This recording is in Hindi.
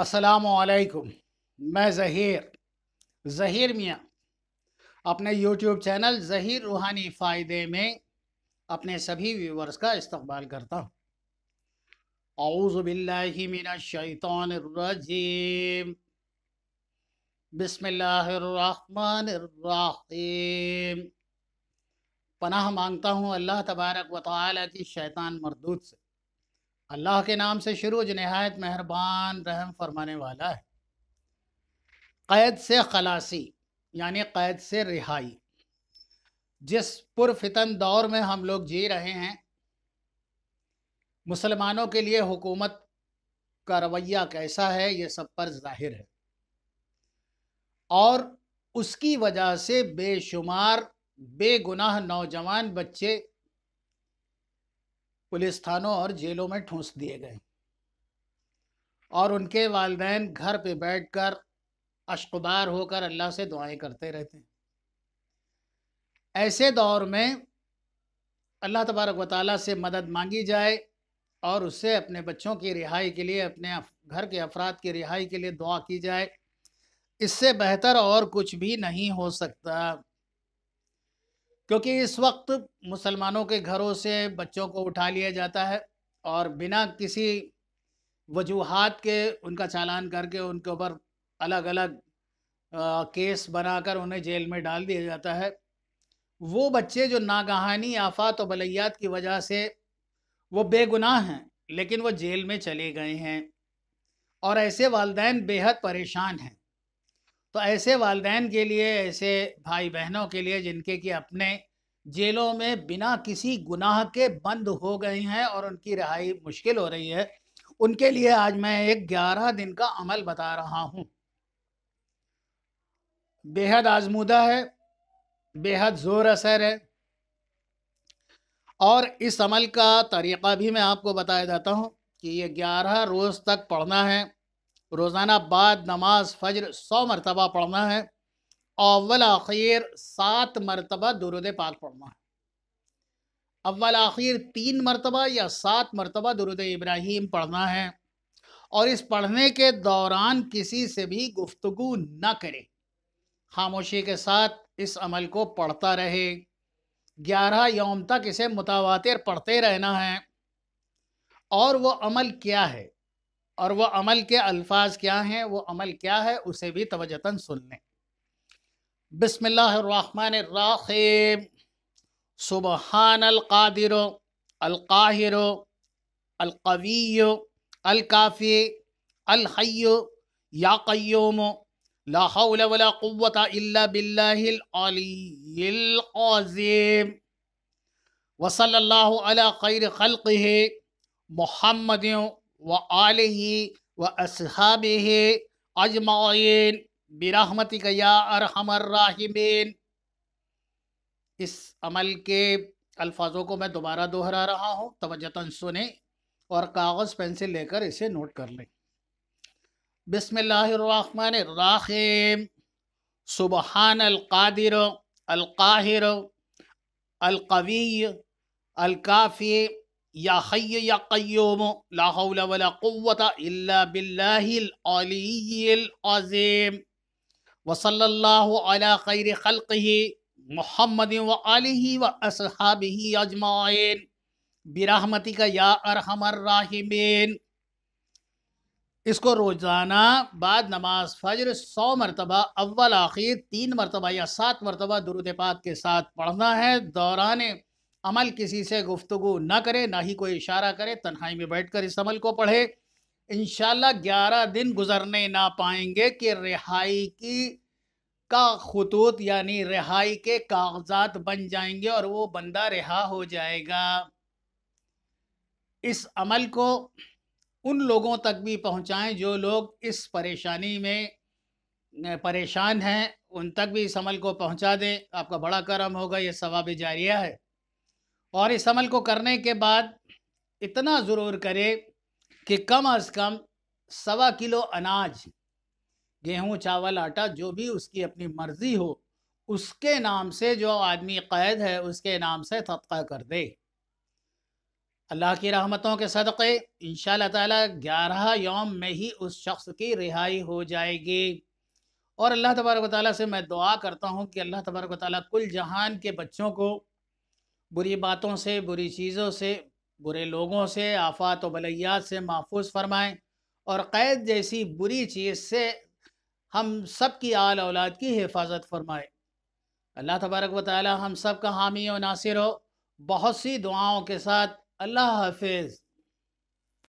असलकुम मैं ज़हीर ज़हीर मियाँ अपने यूट्यूब चैनल ज़हीर रूहानी फ़ायदे में अपने सभी व्यूवर्स का इस्तकबाल करता हूँ आउज़बिल्लिमिनशैतरजीम बसमीम पनाह मांगता हूँ अल्लाह तबारक व की शैतान मरदूत से अल्लाह के नाम से शुरू जो नहायत मेहरबान रहम फरमाने वाला है क़ैद से खलासी यानी क़ैद से रिहाई जिस पुरफितन दौर में हम लोग जी रहे हैं मुसलमानों के लिए हुकूमत का रवैया कैसा है ये सब पर जाहिर है और उसकी वजह से बेशुमार बेगुनाह नौजवान बच्चे पुलिस थानों और जेलों में ठूंस दिए गए और उनके वालदेन घर पे बैठकर अशकबार होकर अल्लाह से दुआएं करते रहते हैं ऐसे दौर में अल्लाह तबारक व ताली से मदद मांगी जाए और उससे अपने बच्चों की रिहाई के लिए अपने घर के अफराद की रिहाई के लिए दुआ की जाए इससे बेहतर और कुछ भी नहीं हो सकता क्योंकि इस वक्त मुसलमानों के घरों से बच्चों को उठा लिया जाता है और बिना किसी वजूहत के उनका चालान करके उनके ऊपर अलग अलग आ, केस बनाकर उन्हें जेल में डाल दिया जाता है वो बच्चे जो नागहानी आफात और बलैयात की वजह से वो बेगुनाह हैं लेकिन वो जेल में चले गए हैं और ऐसे वालदे बेहद परेशान हैं तो ऐसे वालदेन के लिए ऐसे भाई बहनों के लिए जिनके कि अपने जेलों में बिना किसी गुनाह के बंद हो गए हैं और उनकी रिहाई मुश्किल हो रही है उनके लिए आज मैं एक ग्यारह दिन का अमल बता रहा हूँ बेहद आजमूदा है बेहद ज़ोर असर है और इस अमल का तरीक़ा भी मैं आपको बताया जाता हूँ कि ये ग्यारह रोज़ तक पढ़ना है रोज़ाना बाद नमाज फजर सौ मरतबा पढ़ना है अव्वल आखिर सात मरतबा दुरुद पाक पढ़ना है अव्वल आखिर तीन मरतबा या सात मरतबा दुरुद इब्राहिम पढ़ना है और इस पढ़ने के दौरान किसी से भी गुफ्तु न करे खामोशी के साथ इस अमल को पढ़ता रहे ग्यारह यौम तक इसे मुतावातर पढ़ते रहना है और वो अमल क्या है और वो अमल के अल्फाज क्या हैं वो अमल क्या है उसे भी तवजता सुन लें बसमिल्लाम सुबहान अलकादिर अलकाहिर अलकवी अलकाफ़ी अलहय या क़य्यूम ला हौल वला क़ुव्वत इल्ला बिल्लाहिल अलिय्यिल अज़ीम वसल्लल्लाहु अला खैर खल्क़िहि मुहम्मदिन व आल व असहाब अजमाइन बिरहमत गया अरहमर्राहिमीन इस अमल के अल्फाजों को मैं दोबारा दोहरा रहा हूँ तवजता सुने और कागज़ पेंसिल लेकर इसे नोट कर लें बिसमीम सुबहान अलकादिर अलकाहिर अलकवी अलकाफ़ी या या कय्यूम ला वला इल्ला बिल्लाहिल अजीम व सल्लल्लाहु अला खैर मुहम्मद व व अजमाइन या अरहमर राहिमीन इसको रोज़ाना बाद नमाज फजर सौ मरतबा अव्वल आखिर तीन मरतबा या सात मरतबा दुरुद पाक के साथ पढ़ना है दौरान अमल किसी से गुफ्तु ना करे ना ही कोई इशारा करे तन्हाई में बैठ कर इस अमल को पढ़े इन ग्यारह दिन गुजरने ना पाएंगे कि रिहाई की का खतूत यानी रिहाई के कागजात बन जाएंगे और वो बंदा रिहा हो जाएगा इस अमल को उन लोगों तक भी पहुँचाएँ जो लोग इस परेशानी में परेशान हैं उन तक भी इस अमल को पहुँचा दें आपका बड़ा करम होगा ये सवाब जारिया है और इस अमल को करने के बाद इतना ज़रूर करें कि कम अज़ कम सवा किलो अनाज गेहूँ चावल आटा जो भी उसकी अपनी मर्ज़ी हो उसके नाम से जो आदमी क़ैद है उसके नाम से तबका कर दे अल्लाह की रहमतों के सदक़े इन ताला ग्यारह योम में ही उस शख्स की रिहाई हो जाएगी और अल्लाह तबारक ताली से मैं दुआ करता हूँ कि अल्लाह तबारक ताली कुल जहान के बच्चों को बुरी बातों से बुरी चीज़ों से बुरे लोगों से आफात व बलैयात से महफूज फरमाएँ और क़ैद जैसी बुरी चीज़ से हम सब की आल औलाद की हिफाजत फरमाए अल्लाह तबारक व हम सब का हामी और नासिर हो बहुत सी दुआओं के साथ अल्लाह हाफिज़